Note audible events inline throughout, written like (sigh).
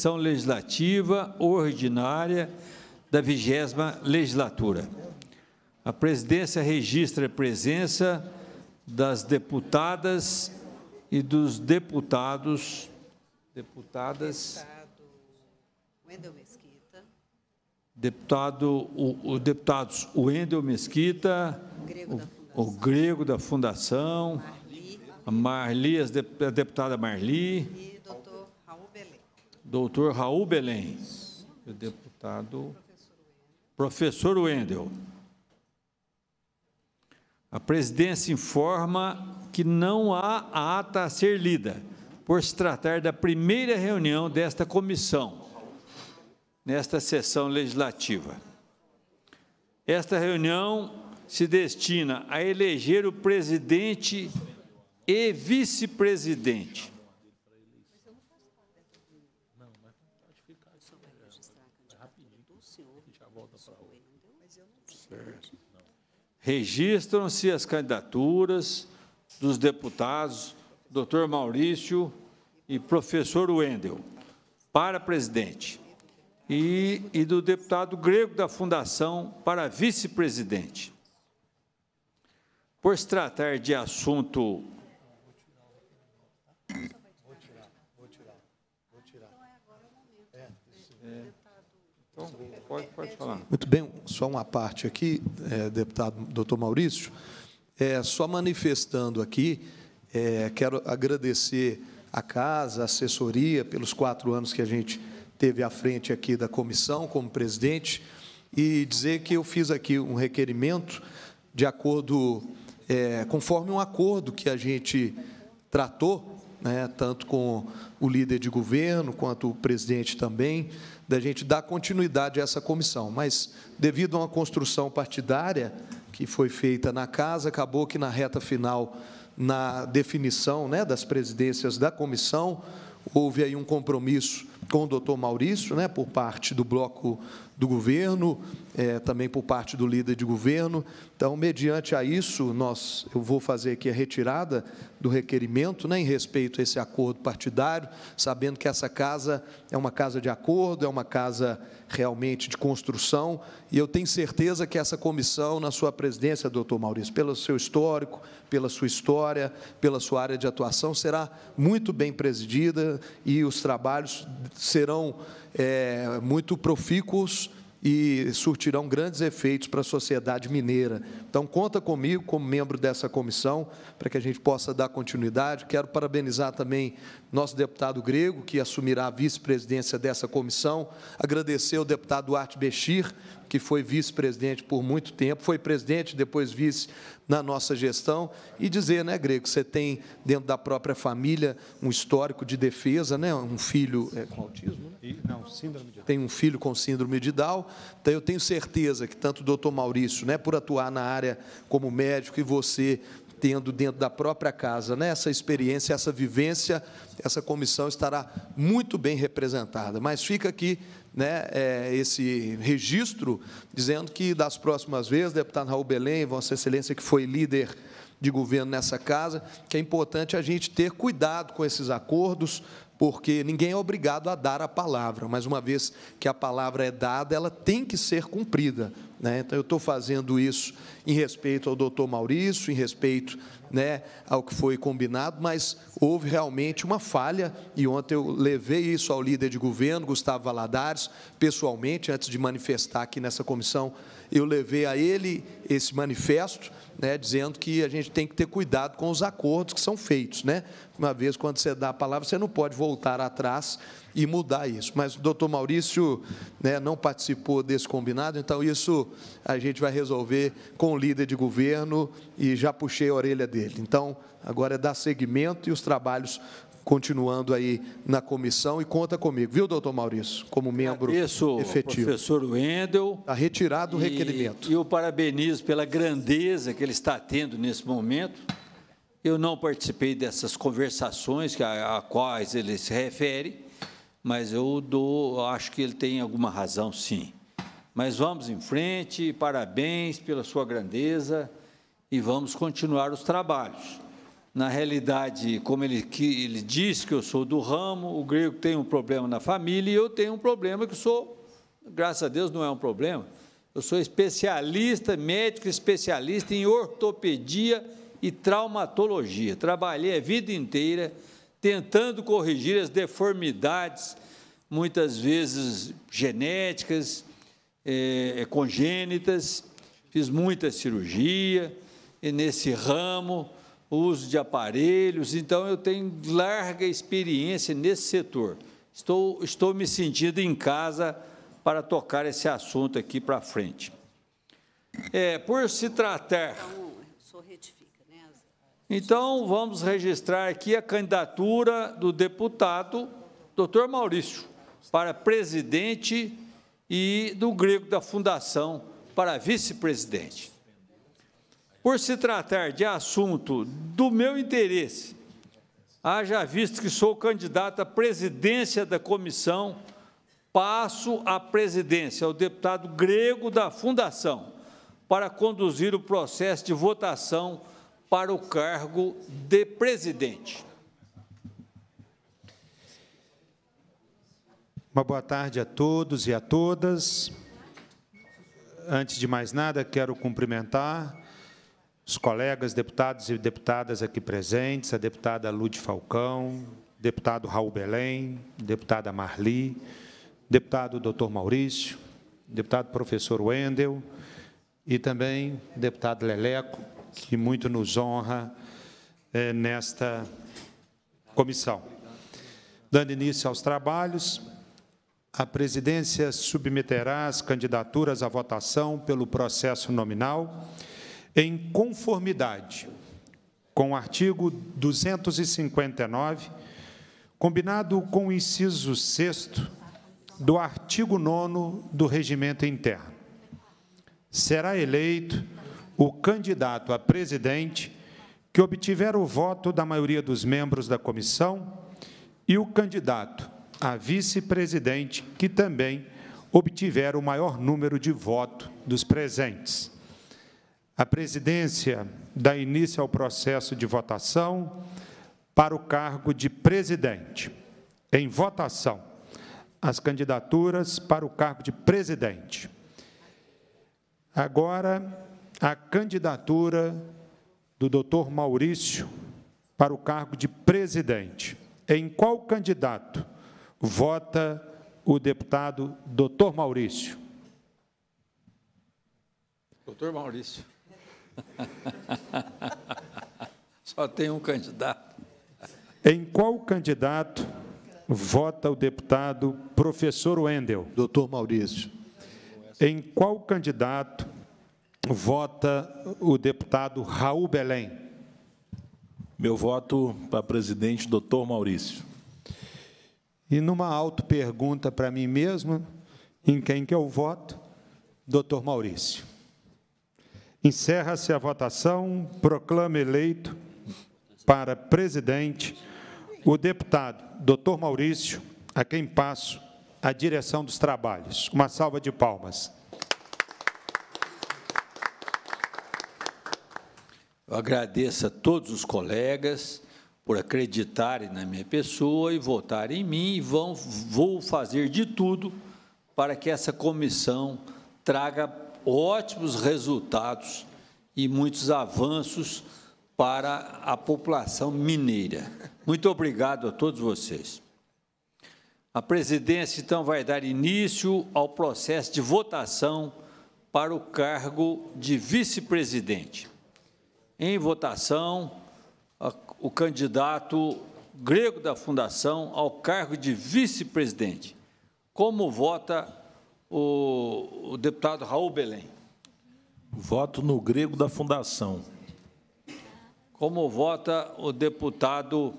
sessão legislativa ordinária da vigésima legislatura. A presidência registra a presença das deputadas e dos deputados. Deputadas. Wendel Mesquita. Deputado, o, o, deputados Wendel Mesquita, o, o Grego da Fundação, Marli, a, Marli, a deputada Marli, doutor Raul Belém, o deputado professor Wendel. A presidência informa que não há a ata a ser lida, por se tratar da primeira reunião desta comissão, nesta sessão legislativa. Esta reunião se destina a eleger o presidente e vice-presidente explicar É né? rapidinho. Já volta para Registram-se as candidaturas dos deputados Dr. Maurício e professor Wendel para presidente e, e do deputado grego da Fundação para vice-presidente. Por se tratar de assunto Vou tirar, vou tirar, vou tirar. É. é. Então, pode, pode falar. Muito bem, só uma parte aqui, é, deputado doutor Maurício. É, só manifestando aqui, é, quero agradecer a casa, a assessoria, pelos quatro anos que a gente teve à frente aqui da comissão como presidente, e dizer que eu fiz aqui um requerimento de acordo, é, conforme um acordo que a gente tratou né, tanto com o líder de governo quanto o presidente também, da gente dar continuidade a essa comissão. Mas, devido a uma construção partidária que foi feita na casa, acabou que na reta final, na definição né, das presidências da comissão, houve aí um compromisso com o doutor Maurício, né, por parte do bloco do governo, é, também por parte do líder de governo. Então, mediante a isso, nós, eu vou fazer aqui a retirada do requerimento, né, em respeito a esse acordo partidário, sabendo que essa casa é uma casa de acordo, é uma casa realmente de construção, e eu tenho certeza que essa comissão, na sua presidência, doutor Maurício, pelo seu histórico, pela sua história, pela sua área de atuação, será muito bem presidida e os trabalhos serão é, muito profícuos e surtirão grandes efeitos para a sociedade mineira. Então, conta comigo como membro dessa comissão para que a gente possa dar continuidade. Quero parabenizar também nosso deputado grego, que assumirá a vice-presidência dessa comissão. Agradecer ao deputado Duarte Bechir, que foi vice-presidente por muito tempo, foi presidente, depois vice na nossa gestão, e dizer, né, Grego, você tem dentro da própria família um histórico de defesa, né, um filho é, com autismo, né? não, síndrome de Down. Tem um filho com síndrome de Down então, eu tenho certeza que tanto o doutor Maurício, né, por atuar na área como médico, e você tendo dentro da própria casa né, essa experiência, essa vivência, essa comissão estará muito bem representada. Mas fica aqui né, é, esse registro, dizendo que das próximas vezes, deputado Raul Belém, Vossa Excelência, que foi líder de governo nessa casa, que é importante a gente ter cuidado com esses acordos, porque ninguém é obrigado a dar a palavra, mas uma vez que a palavra é dada, ela tem que ser cumprida. Né? Então, eu estou fazendo isso em respeito ao doutor Maurício, em respeito né, ao que foi combinado, mas houve realmente uma falha, e ontem eu levei isso ao líder de governo, Gustavo Valadares, pessoalmente, antes de manifestar aqui nessa comissão, eu levei a ele esse manifesto, né, dizendo que a gente tem que ter cuidado com os acordos que são feitos. Né? Uma vez, quando você dá a palavra, você não pode voltar atrás e mudar isso. Mas o doutor Maurício né, não participou desse combinado, então isso a gente vai resolver com o líder de governo e já puxei a orelha dele. Então, agora é dar seguimento e os trabalhos continuando aí na comissão e conta comigo, viu, doutor Maurício, como membro Agradeço efetivo. professor Wendel. Está retirado o requerimento. E eu parabenizo pela grandeza que ele está tendo nesse momento. Eu não participei dessas conversações a, a quais ele se refere, mas eu dou, acho que ele tem alguma razão, sim. Mas vamos em frente, parabéns pela sua grandeza e vamos continuar os trabalhos. Na realidade, como ele, que, ele diz que eu sou do ramo, o grego tem um problema na família e eu tenho um problema que sou, graças a Deus não é um problema, eu sou especialista, médico especialista em ortopedia e traumatologia. Trabalhei a vida inteira tentando corrigir as deformidades, muitas vezes genéticas, é, é congênitas. Fiz muita cirurgia nesse ramo, uso de aparelhos, então eu tenho larga experiência nesse setor. Estou, estou me sentindo em casa para tocar esse assunto aqui para frente. É, por se tratar. Então, eu sou então, vamos registrar aqui a candidatura do deputado Dr. Maurício para presidente e do grego da fundação para vice-presidente. Por se tratar de assunto do meu interesse, haja visto que sou candidato à presidência da comissão, passo a presidência ao deputado grego da fundação para conduzir o processo de votação para o cargo de presidente. Uma boa tarde a todos e a todas. Antes de mais nada, quero cumprimentar os colegas deputados e deputadas aqui presentes, a deputada Lude Falcão, deputado Raul Belém, deputada Marli, deputado doutor Maurício, deputado professor Wendel e também deputado Leleco, que muito nos honra é, nesta comissão. Dando início aos trabalhos, a presidência submeterá as candidaturas à votação pelo processo nominal em conformidade com o artigo 259, combinado com o inciso 6 do artigo 9 do regimento interno. Será eleito o candidato a presidente que obtiver o voto da maioria dos membros da comissão e o candidato a vice-presidente que também obtiver o maior número de votos dos presentes. A presidência dá início ao processo de votação para o cargo de presidente. Em votação, as candidaturas para o cargo de presidente. Agora, a candidatura do doutor Maurício para o cargo de presidente. Em qual candidato vota o deputado doutor Maurício? Doutor Maurício. (laughs) Só tem um candidato. Em qual candidato vota o deputado professor Wendel? Doutor Maurício. Em qual candidato vota o deputado Raul Belém. Meu voto para presidente, doutor Maurício. E numa auto-pergunta para mim mesmo, em quem que eu voto? Doutor Maurício. Encerra-se a votação, proclama eleito para presidente o deputado doutor Maurício, a quem passo a direção dos trabalhos. Uma salva de palmas. Eu agradeço a todos os colegas por acreditarem na minha pessoa e votarem em mim, e vão, vou fazer de tudo para que essa comissão traga ótimos resultados e muitos avanços para a população mineira. Muito obrigado a todos vocês. A presidência, então, vai dar início ao processo de votação para o cargo de vice-presidente em votação o candidato grego da Fundação ao cargo de vice-presidente. Como vota o, o deputado Raul Belém? Voto no grego da Fundação. Como vota o deputado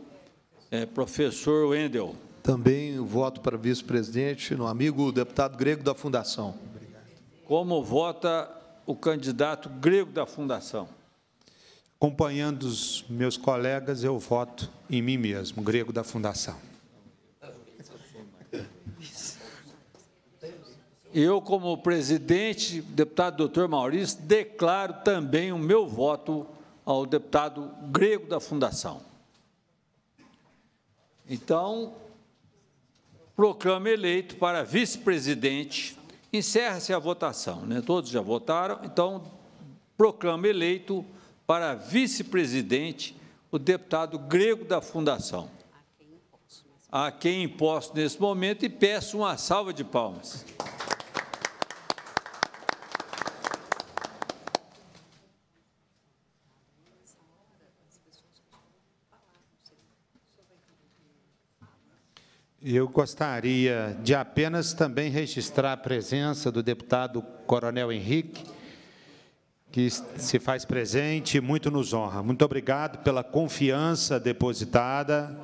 é, professor Wendel? Também voto para vice-presidente no amigo deputado grego da Fundação. Como vota o candidato grego da Fundação? acompanhando os meus colegas, eu voto em mim mesmo, grego da fundação. Eu, como presidente, deputado doutor Maurício, declaro também o meu voto ao deputado grego da fundação. Então, proclamo eleito para vice-presidente. Encerra-se a votação, né? todos já votaram, então proclamo eleito para vice-presidente o deputado grego da Fundação, a quem imposto nesse momento e peço uma salva de palmas. Eu gostaria de apenas também registrar a presença do deputado Coronel Henrique, que se faz presente e muito nos honra. Muito obrigado pela confiança depositada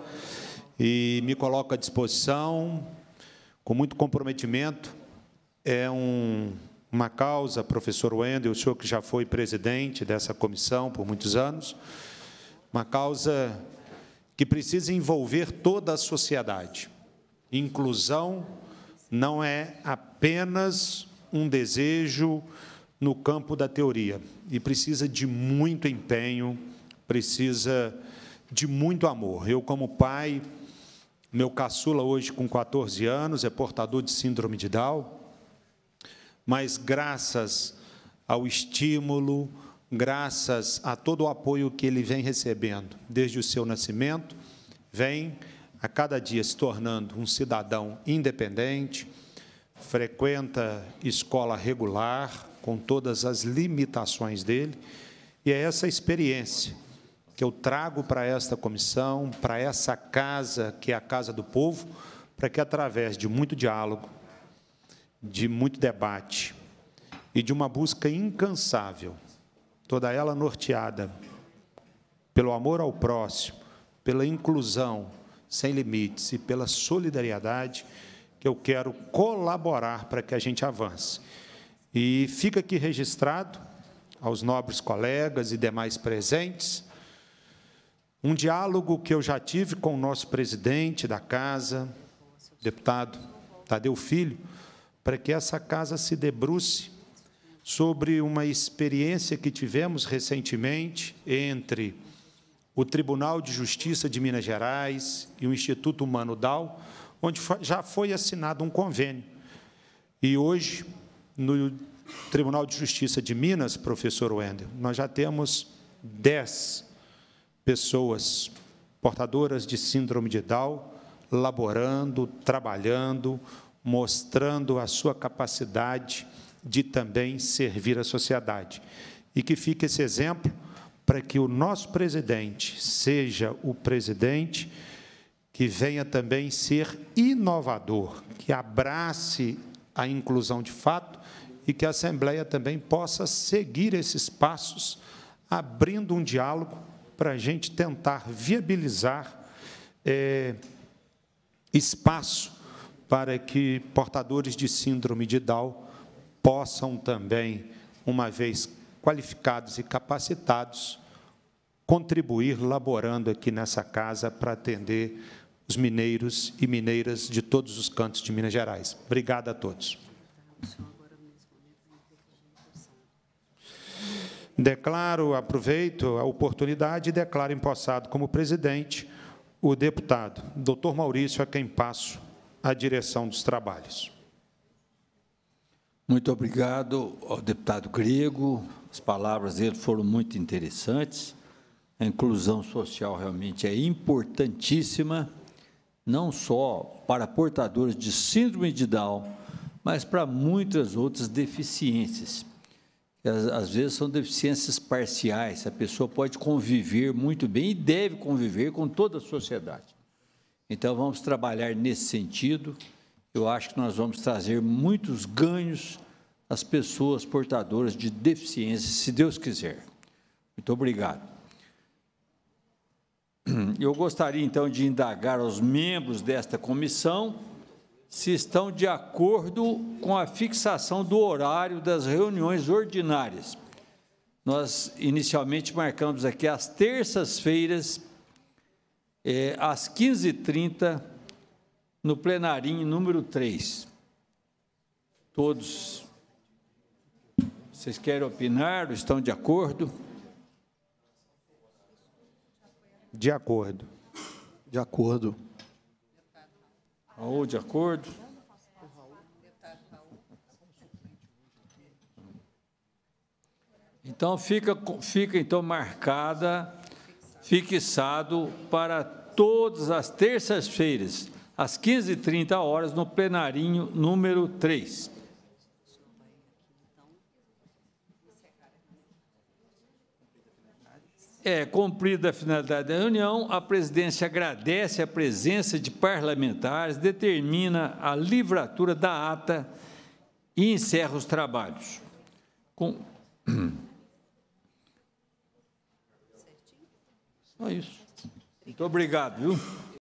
e me coloco à disposição com muito comprometimento. É um, uma causa, professor Wendel, o senhor que já foi presidente dessa comissão por muitos anos, uma causa que precisa envolver toda a sociedade. Inclusão não é apenas um desejo, no campo da teoria e precisa de muito empenho, precisa de muito amor. Eu, como pai, meu caçula hoje com 14 anos é portador de síndrome de Down, mas graças ao estímulo, graças a todo o apoio que ele vem recebendo desde o seu nascimento, vem a cada dia se tornando um cidadão independente, frequenta escola regular, com todas as limitações dele, e é essa experiência que eu trago para esta comissão, para essa casa que é a casa do povo, para que através de muito diálogo, de muito debate e de uma busca incansável, toda ela norteada pelo amor ao próximo, pela inclusão sem limites e pela solidariedade, que eu quero colaborar para que a gente avance. E fica aqui registrado aos nobres colegas e demais presentes um diálogo que eu já tive com o nosso presidente da casa, deputado Tadeu Filho, para que essa casa se debruce sobre uma experiência que tivemos recentemente entre o Tribunal de Justiça de Minas Gerais e o Instituto Humano Dal, onde já foi assinado um convênio. E hoje no Tribunal de Justiça de Minas, professor Wendel, nós já temos 10 pessoas portadoras de síndrome de Down laborando, trabalhando, mostrando a sua capacidade de também servir a sociedade. E que fique esse exemplo para que o nosso presidente seja o presidente que venha também ser inovador, que abrace a inclusão de fato e que a Assembleia também possa seguir esses passos, abrindo um diálogo para a gente tentar viabilizar é, espaço para que portadores de síndrome de Down possam também, uma vez qualificados e capacitados, contribuir laborando aqui nessa casa para atender os mineiros e mineiras de todos os cantos de Minas Gerais. Obrigado a todos. Declaro, aproveito a oportunidade e declaro empossado como presidente o deputado doutor Maurício, a quem passo a direção dos trabalhos. Muito obrigado ao deputado grego. As palavras dele foram muito interessantes. A inclusão social realmente é importantíssima, não só para portadores de síndrome de Down, mas para muitas outras deficiências às vezes são deficiências parciais. A pessoa pode conviver muito bem e deve conviver com toda a sociedade. Então, vamos trabalhar nesse sentido. Eu acho que nós vamos trazer muitos ganhos às pessoas portadoras de deficiência, se Deus quiser. Muito obrigado. Eu gostaria, então, de indagar aos membros desta comissão se estão de acordo com a fixação do horário das reuniões ordinárias. Nós inicialmente marcamos aqui às terças-feiras, é, às 15h30, no plenarinho número 3. Todos, vocês querem opinar? Estão de acordo? De acordo. De acordo. Raul, de acordo? Então fica, fica então marcada, fixado para todas as terças-feiras, às 15h30 horas, no plenarinho número 3. É, cumprida a finalidade da reunião, a presidência agradece a presença de parlamentares, determina a livratura da ata e encerra os trabalhos. Com... (clears throat) Só isso. Muito obrigado, viu?